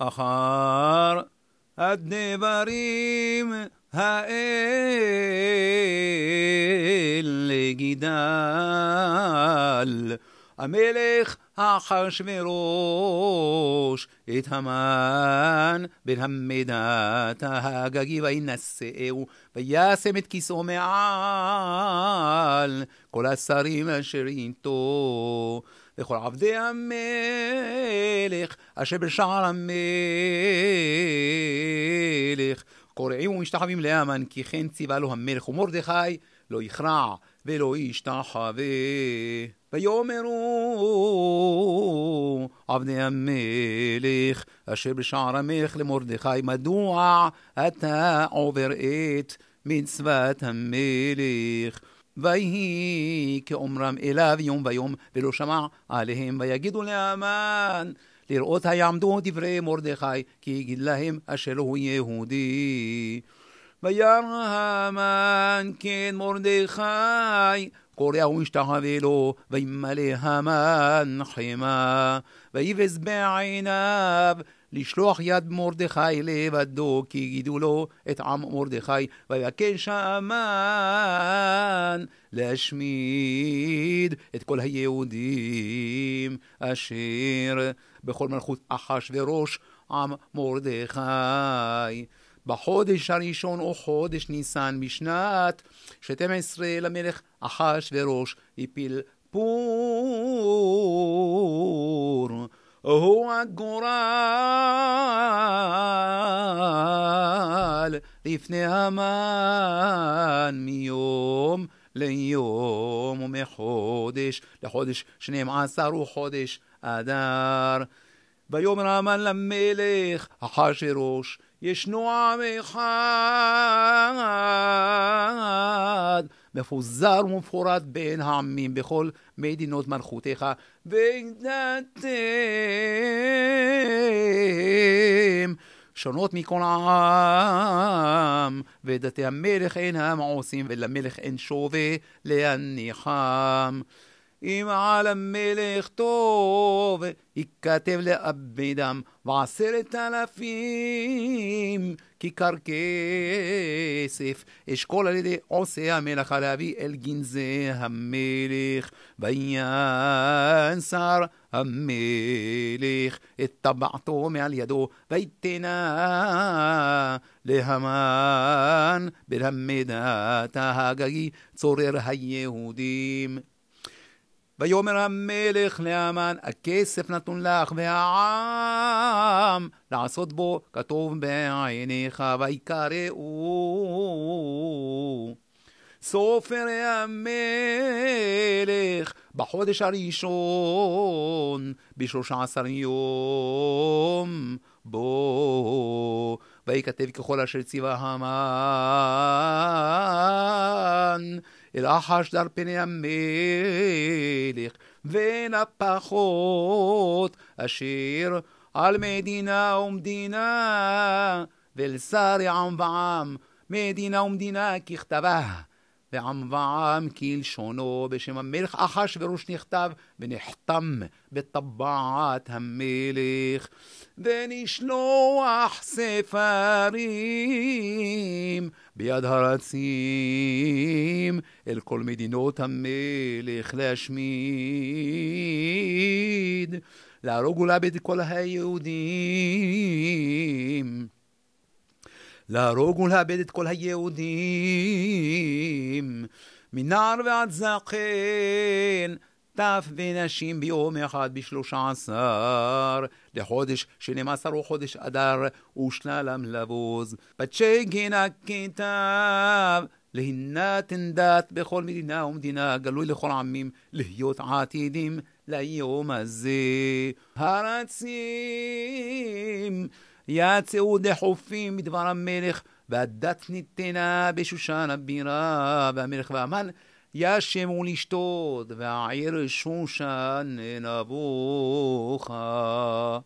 أخار أدني بريم هائل جدال המלך אחשוורוש את המן בן המדת ההגגי וינשאהו וישם את כיסאו מעל כל השרים אשר איתו לכל עבדי המלך, אשר בשער המלך. קורעים ומשתחווים להמן, כי כן ציווה לו המלך ומרדכי, לא יכרע ולא ישתחווה. ויאמרו עבדי המלך, אשר בשער המלך למרדכי, מדוע אתה עובר את מצוות המלך? ויהי כאומרם אליו יום ויום, ולא שמע עליהם ויגידו לאמן, לראות היעמדו דברי מרדכי כי יגיד להם אשר הוא יהודי וירא המן כן מרדכי קוראו השתחווה וימלא המן חמא, ויבז בעיניו. לשלוח יד מרדכי לבדו, כי גידו לו את עם מרדכי, ויבקש המן להשמיד את כל היהודים אשר בכל מלכות אחשורוש עם מרדכי. בחודש הראשון או חודש ניסן משנת 12 למלך אחשורוש הפיל פור. הוא הגורל לפני המן מיום ליום ומחודש לחודש שנים עשר חודש אדר. ויאמר המן למלך אחשורוש ישנו עם אחד, מפוזר ומפורט בין העמים בכל מדינות מלכותיך, ודתם שונות מכל העם, ודתי המלך אינם עושים, ולמלך אין שווה להניחם. אם על המלך טוב, ייכתב לאבדם ועשרת אלפים כיכר כסף, אשכול על ידי עושה המלאכה להביא אל גנזי המלך, וינצר המלך את טבעתו מעל ידו, ויתנה להמן בן המדת ההגגי, צורר היהודים. ויאמר המלך להמן, הכסף נתון לך והעם לעשות בו כתוב בעיניך ויקראו. סופר המלך בחודש הראשון בשלושה עשר יום בו ויכתב ככל אשר ציווה המן الأحش در פן המלך ונפחות אשר על מדינה ומדינה ולשר עם ועם מדינה ומדינה ככתבה ועמבעם כלשונו בשם המלך אחשורוש נכתב ונחתם בטבעת המלך ונשלוח ספרים ביד הרצים אל כל מדינות המלך להשמיד להרוג ולאבד כל היהודים להרוג ולאבד את כל היהודים, מנער ועד זקן, טף ונשים ביום אחד בשלושה עשר, לחודש שנים עשר הוא חודש אדר, ושנה למלבוז. בצ'גין הכתב, להינתן דת בכל מדינה ומדינה, גלוי לכל עמים, להיות עתידים ליום הזה. הרצים יצאו דחופים מדבר המלך, והדת ניתנה בשושן הבירה, והמלך והמן ישמו לשתות, והעיר שושן נבוכה.